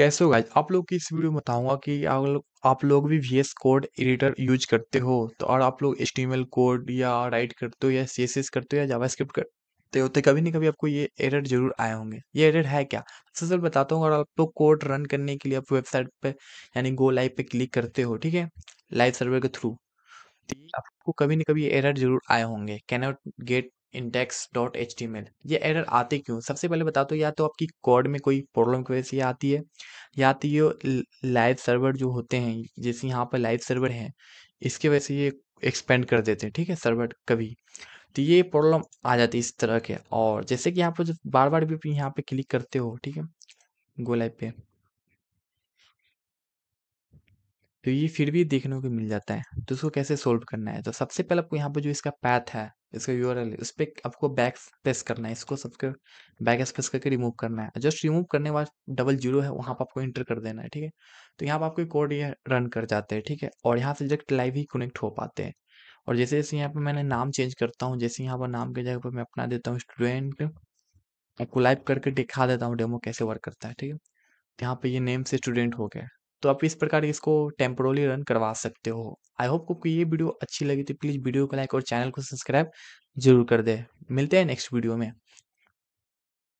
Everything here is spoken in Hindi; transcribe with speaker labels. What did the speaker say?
Speaker 1: कैसे हो गाइज आप लोग की इस वीडियो में बताऊंगा कि आप लोग भी V S code editor use करते हो तो और आप लोग एच कोड या राइट करते हो या सी करते हो या जावा स्क्रिप्ट करते हो तो कभी ना कभी आपको ये एरर जरूर आए होंगे ये एरर है क्या सर बताता हूँ अगर आप लोग कोड रन करने के लिए आप वेबसाइट पे यानी गो लाइव पे क्लिक करते हो ठीक है लाइव सर्वर के थ्रू तो आपको कभी ना कभी एरर जरूर आए होंगे can get index dot H T ML ये एरर आते क्यों सबसे पहले बता दो या तो आपकी कोड में कोई प्रॉब्लम की वजह से आती है या तो ये लाइव सर्वर जो होते हैं जैसे यहाँ पर लाइव सर्वर हैं इसके वजह से ये एक्सपेंड कर देते हैं ठीक है सर्वर कभी तो ये प्रॉब्लम आ जाती है इस तरह के और जैसे कि यहाँ पर बार बार भी यहाँ पे क्लिक करते हो ठीक है गो लाइव पे तो ये फिर भी देखने को मिल जाता है तो इसको कैसे सोल्व करना है तो सबसे पहले आपको यहाँ पर जो इसका पैथ है इसका यू है उस पर आपको बैक स्पेस करना है इसको सबके बैक स्पेस करके रिमूव करना है जस्ट रिमूव करने के बाद डबल जीरो है वहाँ पर आपको इंटर कर देना है ठीक है तो यहाँ पर आपको कोड ये रन कर जाते हैं ठीक है और यहाँ से डायरेक्ट लाइव ही कनेक्ट हो पाते हैं और जैसे जैसे यहाँ पर मैंने नाम चेंज करता हूँ जैसे यहाँ पर नाम की जगह पर मैं अपना देता हूँ स्टूडेंट आपको लाइव करके दिखा देता हूँ डेमो कैसे वर्क करता है ठीक है तो यहाँ पर ये नेम से स्टूडेंट हो गया तो आप इस प्रकार इसको टेम्पोरली रन करवा सकते हो आई होप आपको ये वीडियो अच्छी लगी तो प्लीज़ वीडियो को लाइक और चैनल को सब्सक्राइब जरूर कर दे मिलते हैं नेक्स्ट वीडियो में